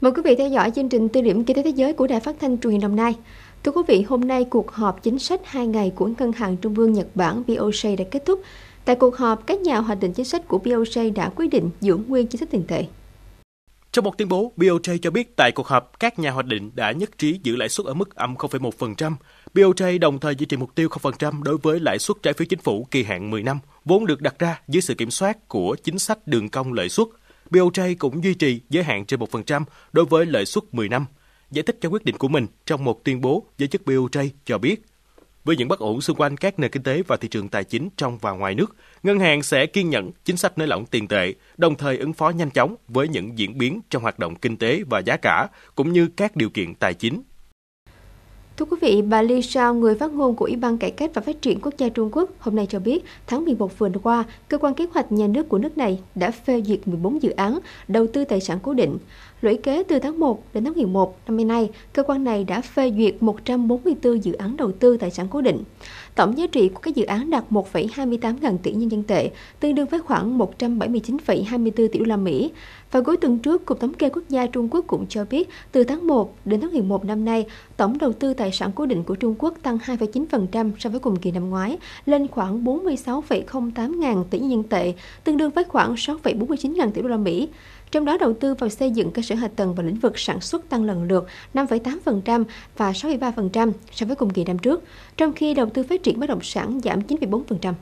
Mời quý vị theo dõi chương trình tiêu điểm kinh tế thế giới của Đài Phát thanh Truyền hình Đồng Nai. Thưa quý vị, hôm nay cuộc họp chính sách 2 ngày của Ngân hàng Trung ương Nhật Bản BOJ đã kết thúc Tại cuộc họp, các nhà hoạch định chính sách của BOJ đã quyết định giữ nguyên chính sách tiền tệ. Trong một tuyên bố, BOJ cho biết tại cuộc họp, các nhà hoạch định đã nhất trí giữ lãi suất ở mức âm 0,1%. BOJ đồng thời duy trì mục tiêu 0% đối với lãi suất trái phiếu chính phủ kỳ hạn 10 năm, vốn được đặt ra dưới sự kiểm soát của chính sách đường cong lợi suất. BOJ cũng duy trì giới hạn trên 1% đối với lợi suất 10 năm. Giải thích cho quyết định của mình trong một tuyên bố, giới chức BOJ cho biết với những bất ổn xung quanh các nền kinh tế và thị trường tài chính trong và ngoài nước, ngân hàng sẽ kiên nhẫn chính sách nới lỏng tiền tệ, đồng thời ứng phó nhanh chóng với những diễn biến trong hoạt động kinh tế và giá cả cũng như các điều kiện tài chính Thưa quý vị, bà Li Shao, người phát ngôn của Ủy ban Cải cách và Phát triển Quốc gia Trung Quốc, hôm nay cho biết tháng 11 vừa qua, cơ quan kế hoạch nhà nước của nước này đã phê duyệt 14 dự án đầu tư tài sản cố định. Lũy kế từ tháng 1 đến tháng 11 năm nay, cơ quan này đã phê duyệt 144 dự án đầu tư tài sản cố định. Tổng giá trị của các dự án đạt 1,28 ngàn tỷ nhân dân tệ, tương đương với khoảng 179,24 tỷ đô la Mỹ. Và cuối tuần trước, Cục Thống kê Quốc gia Trung Quốc cũng cho biết, từ tháng 1 đến tháng 11 năm nay, tổng đầu tư tài sản cố định của Trung Quốc tăng 2,9% so với cùng kỳ năm ngoái, lên khoảng 46,08 ngàn tỷ nhân tệ, tương đương với khoảng 6,49 ngàn tỷ đô la Mỹ trong đó đầu tư vào xây dựng cơ sở hạ tầng và lĩnh vực sản xuất tăng lần lượt 5,8% và 6,3% so với cùng kỳ năm trước, trong khi đầu tư phát triển bất động sản giảm 9,4%.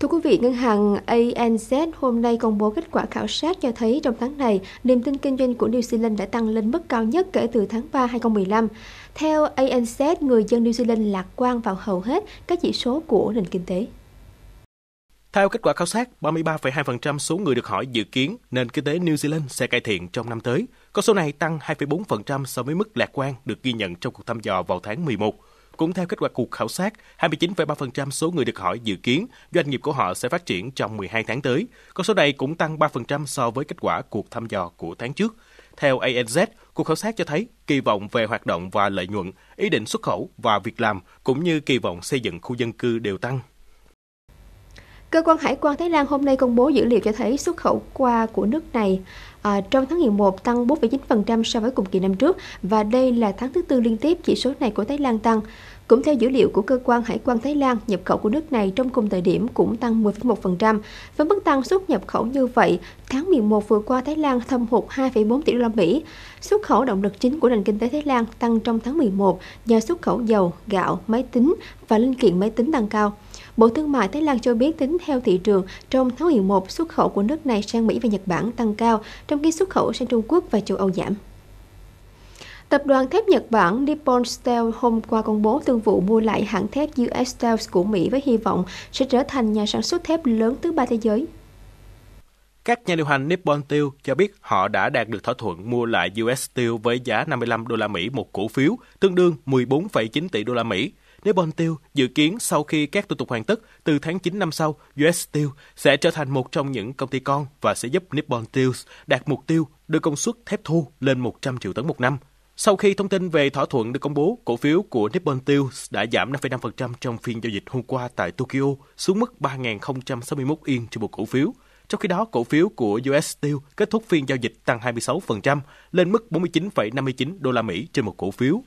Thưa quý vị, ngân hàng ANZ hôm nay công bố kết quả khảo sát cho thấy trong tháng này, niềm tin kinh doanh của New Zealand đã tăng lên mức cao nhất kể từ tháng 3 2015. Theo ANZ, người dân New Zealand lạc quan vào hầu hết các chỉ số của nền kinh tế. Theo kết quả khảo sát, 33,2% số người được hỏi dự kiến nền kinh tế New Zealand sẽ cải thiện trong năm tới. Con số này tăng 2,4% so với mức lạc quan được ghi nhận trong cuộc thăm dò vào tháng 11. Cũng theo kết quả cuộc khảo sát, 29,3% số người được hỏi dự kiến doanh nghiệp của họ sẽ phát triển trong 12 tháng tới. Con số này cũng tăng 3% so với kết quả cuộc thăm dò của tháng trước. Theo ANZ, cuộc khảo sát cho thấy kỳ vọng về hoạt động và lợi nhuận, ý định xuất khẩu và việc làm cũng như kỳ vọng xây dựng khu dân cư đều tăng. Cơ quan hải quan Thái Lan hôm nay công bố dữ liệu cho thấy xuất khẩu qua của nước này à, trong tháng 11 tăng 4,9% so với cùng kỳ năm trước và đây là tháng thứ tư liên tiếp chỉ số này của Thái Lan tăng. Cũng theo dữ liệu của cơ quan hải quan Thái Lan, nhập khẩu của nước này trong cùng thời điểm cũng tăng 10,1%. Với mức tăng xuất nhập khẩu như vậy, tháng 11 vừa qua Thái Lan thâm hụt 2,4 tỷ đô la Mỹ. Xuất khẩu động lực chính của nền kinh tế Thái Lan tăng trong tháng 11 do xuất khẩu dầu, gạo, máy tính và linh kiện máy tính tăng cao. Bộ Thương mại Thái Lan cho biết tính theo thị trường, trong tháng 11, xuất khẩu của nước này sang Mỹ và Nhật Bản tăng cao, trong khi xuất khẩu sang Trung Quốc và châu Âu giảm. Tập đoàn thép Nhật Bản Nippon Steel hôm qua công bố thương vụ mua lại hãng thép US Steel của Mỹ với hy vọng sẽ trở thành nhà sản xuất thép lớn thứ ba thế giới. Các nhà điều hành Nippon Steel cho biết họ đã đạt được thỏa thuận mua lại US Steel với giá 55 đô la Mỹ một cổ phiếu, tương đương 14,9 tỷ đô la Mỹ. Nippon Steel dự kiến sau khi các thủ tục hoàn tất, từ tháng 9 năm sau, US Steel sẽ trở thành một trong những công ty con và sẽ giúp Nippon Steel đạt mục tiêu đưa công suất thép thu lên 100 triệu tấn một năm. Sau khi thông tin về thỏa thuận được công bố, cổ phiếu của Nippon Steel đã giảm 5,5% trong phiên giao dịch hôm qua tại Tokyo xuống mức 3.061 yên trên một cổ phiếu. Trong khi đó, cổ phiếu của US Steel kết thúc phiên giao dịch tăng 26% lên mức 49,59 đô la Mỹ trên một cổ phiếu.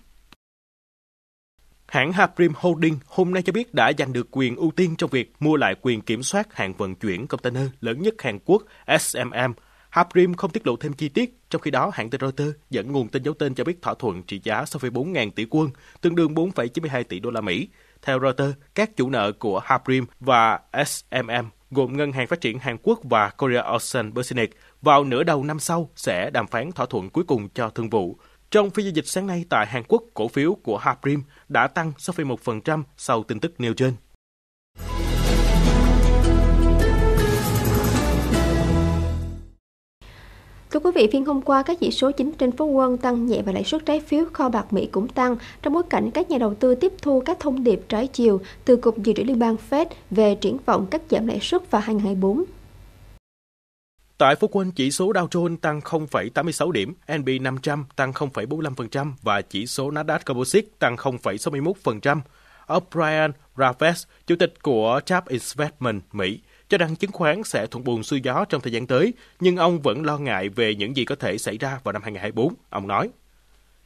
Hãng Haprim Holding hôm nay cho biết đã giành được quyền ưu tiên trong việc mua lại quyền kiểm soát hàng vận chuyển container lớn nhất Hàn Quốc SMM. Haprim không tiết lộ thêm chi tiết, trong khi đó hãng tin Reuters dẫn nguồn tin giấu tên cho biết thỏa thuận trị giá 6,4 tỷ quân, tương đương 4,92 tỷ đô la Mỹ. Theo Reuters, các chủ nợ của Haprim và SMM gồm Ngân hàng Phát triển Hàn Quốc và Korea Ocean Business vào nửa đầu năm sau sẽ đàm phán thỏa thuận cuối cùng cho thương vụ. Trong phiên giao dịch sáng nay tại Hàn Quốc, cổ phiếu của Haprim đã tăng 6,1% sau tin tức nêu trên. Thưa quý vị, phiên hôm qua các chỉ số chính trên phố quân tăng nhẹ và lãi suất trái phiếu kho bạc Mỹ cũng tăng trong bối cảnh các nhà đầu tư tiếp thu các thông điệp trái chiều từ Cục Dự trữ Liên bang Fed về triển vọng cắt giảm lãi suất vào 2024. Tại Phú Quân, chỉ số Dow Jones tăng 0,86 điểm, S&P 500 tăng 0,45% và chỉ số Nasdaq Composite tăng 0,61%. Ông Brian Raffes, chủ tịch của Chap Investment Mỹ, cho rằng chứng khoán sẽ thuận buồn xuôi gió trong thời gian tới, nhưng ông vẫn lo ngại về những gì có thể xảy ra vào năm 2024. Ông nói.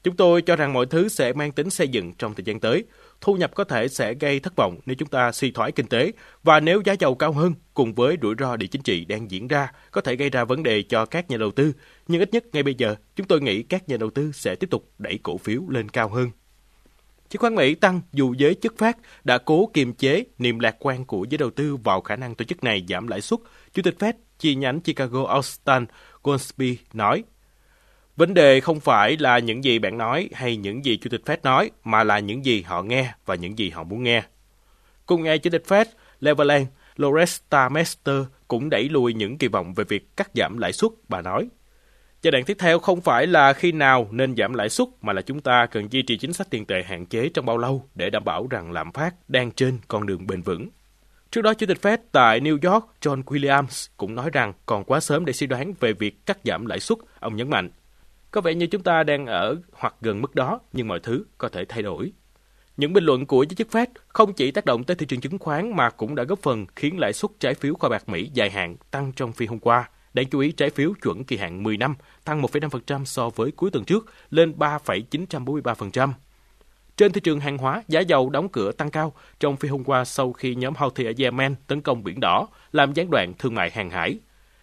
Chúng tôi cho rằng mọi thứ sẽ mang tính xây dựng trong thời gian tới. Thu nhập có thể sẽ gây thất vọng nếu chúng ta suy thoái kinh tế và nếu giá dầu cao hơn cùng với rủi ro địa chính trị đang diễn ra có thể gây ra vấn đề cho các nhà đầu tư. Nhưng ít nhất ngay bây giờ, chúng tôi nghĩ các nhà đầu tư sẽ tiếp tục đẩy cổ phiếu lên cao hơn. Chứng khoán Mỹ tăng dù giới chức phát đã cố kiềm chế niềm lạc quan của giới đầu tư vào khả năng tổ chức này giảm lãi suất. Chủ tịch Fed chi nhánh Chicago Austin Goldsby nói Vấn đề không phải là những gì bạn nói hay những gì Chủ tịch Fed nói, mà là những gì họ nghe và những gì họ muốn nghe. Cùng nghe Chủ tịch Fed, Leverland, Loretta Mester cũng đẩy lùi những kỳ vọng về việc cắt giảm lãi suất, bà nói. Giai đoạn tiếp theo không phải là khi nào nên giảm lãi suất mà là chúng ta cần duy trì chính sách tiền tệ hạn chế trong bao lâu để đảm bảo rằng lạm phát đang trên con đường bền vững. Trước đó, Chủ tịch Fed tại New York John Williams cũng nói rằng còn quá sớm để suy đoán về việc cắt giảm lãi suất, ông nhấn mạnh. Có vẻ như chúng ta đang ở hoặc gần mức đó, nhưng mọi thứ có thể thay đổi. Những bình luận của giới chức Fed không chỉ tác động tới thị trường chứng khoán mà cũng đã góp phần khiến lãi suất trái phiếu kho bạc Mỹ dài hạn tăng trong phiên hôm qua. Đáng chú ý, trái phiếu chuẩn kỳ hạn 10 năm tăng 1,5% so với cuối tuần trước, lên 3,943%. Trên thị trường hàng hóa, giá dầu đóng cửa tăng cao trong phiên hôm qua sau khi nhóm Houthi ở Yemen tấn công Biển Đỏ, làm gián đoạn thương mại hàng hải.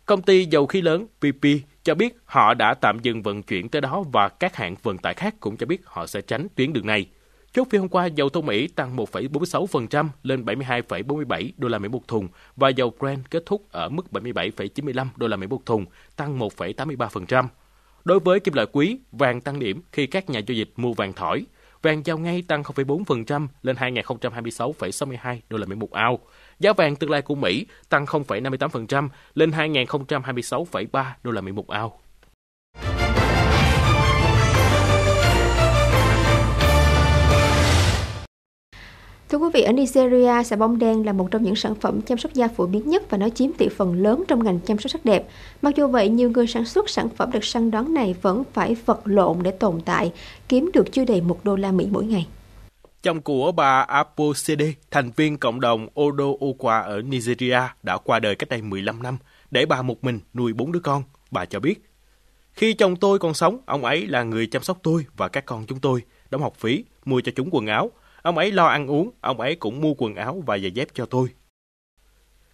Công ty dầu khí lớn BP cho biết họ đã tạm dừng vận chuyển tới đó và các hãng vận tải khác cũng cho biết họ sẽ tránh tuyến đường này. Chốt phiên hôm qua, dầu thô Mỹ tăng 1,46% lên 72,47 đô la Mỹ một thùng và dầu Brent kết thúc ở mức 77,95 đô la Mỹ một thùng, tăng 1,83%. Đối với kim loại quý, vàng tăng điểm khi các nhà giao dịch mua vàng thỏi. Vàng giao ngay tăng 0,4% lên 2.026,62 đô la Mỹ một ao. Giá vàng tương lai của Mỹ tăng 0,58% lên 2.026,3 đô la Mỹ một ao. Thưa quý vị, ở Nigeria, xà bông đen là một trong những sản phẩm chăm sóc da phổ biến nhất và nó chiếm tỷ phần lớn trong ngành chăm sóc sắc đẹp. Mặc dù vậy, nhiều người sản xuất sản phẩm được săn đón này vẫn phải vật lộn để tồn tại, kiếm được chưa đầy 1 đô la Mỹ mỗi ngày. Chồng của bà Apo Aposede, thành viên cộng đồng Odo Okwa ở Nigeria, đã qua đời cách đây 15 năm, để bà một mình nuôi bốn đứa con. Bà cho biết, khi chồng tôi còn sống, ông ấy là người chăm sóc tôi và các con chúng tôi, đóng học phí, mua cho chúng quần áo, Ông ấy lo ăn uống, ông ấy cũng mua quần áo và giày dép cho tôi.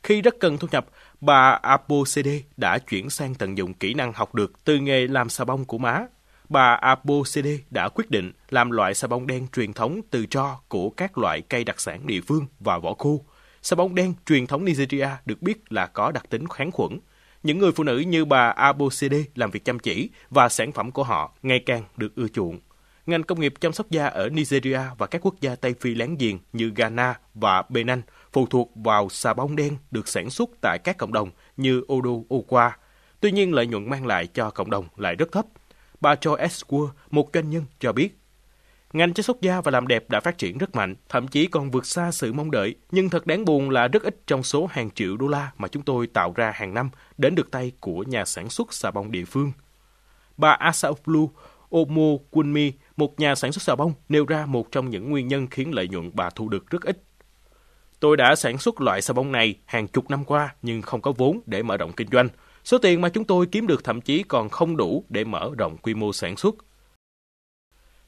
Khi rất cần thu nhập, bà Apocede đã chuyển sang tận dụng kỹ năng học được từ nghề làm xà bông của má. Bà Apocede đã quyết định làm loại xà bông đen truyền thống từ tro của các loại cây đặc sản địa phương và vỏ khô. Xà bông đen truyền thống Nigeria được biết là có đặc tính kháng khuẩn. Những người phụ nữ như bà Abocede làm việc chăm chỉ và sản phẩm của họ ngày càng được ưa chuộng ngành công nghiệp chăm sóc da ở Nigeria và các quốc gia Tây Phi láng giềng như Ghana và Benin phụ thuộc vào xà bông đen được sản xuất tại các cộng đồng như Odu Okwa. Tuy nhiên, lợi nhuận mang lại cho cộng đồng lại rất thấp. Bà Cho Esquire, một doanh nhân, cho biết Ngành chăm sóc da và làm đẹp đã phát triển rất mạnh, thậm chí còn vượt xa sự mong đợi, nhưng thật đáng buồn là rất ít trong số hàng triệu đô la mà chúng tôi tạo ra hàng năm đến được tay của nhà sản xuất xà bông địa phương. Bà Asaoglu Omo Kunmi, một nhà sản xuất xà bông nêu ra một trong những nguyên nhân khiến lợi nhuận bà thu được rất ít. Tôi đã sản xuất loại xà bông này hàng chục năm qua nhưng không có vốn để mở rộng kinh doanh. Số tiền mà chúng tôi kiếm được thậm chí còn không đủ để mở rộng quy mô sản xuất.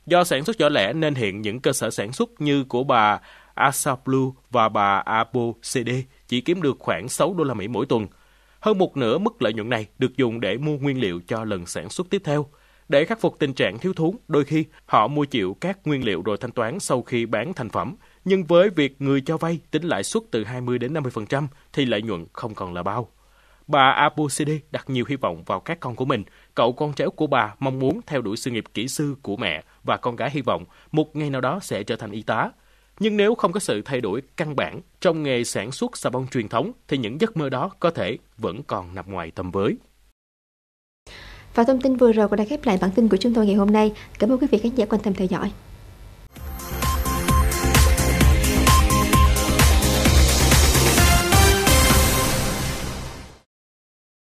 Do sản xuất nhỏ lẻ nên hiện những cơ sở sản xuất như của bà Asa Blue và bà Apo CD chỉ kiếm được khoảng 6 đô la Mỹ mỗi tuần. Hơn một nửa mức lợi nhuận này được dùng để mua nguyên liệu cho lần sản xuất tiếp theo – để khắc phục tình trạng thiếu thốn, đôi khi họ mua chịu các nguyên liệu rồi thanh toán sau khi bán thành phẩm. Nhưng với việc người cho vay tính lãi suất từ 20 đến 50% thì lợi nhuận không còn là bao. Bà Abu Sidi đặt nhiều hy vọng vào các con của mình. Cậu con tréo của bà mong muốn theo đuổi sự nghiệp kỹ sư của mẹ và con gái hy vọng một ngày nào đó sẽ trở thành y tá. Nhưng nếu không có sự thay đổi căn bản trong nghề sản xuất xà bông truyền thống thì những giấc mơ đó có thể vẫn còn nằm ngoài tầm với. Và thông tin vừa rồi cũng đã khép lại bản tin của chúng tôi ngày hôm nay. Cảm ơn quý vị khán giả quan tâm theo dõi.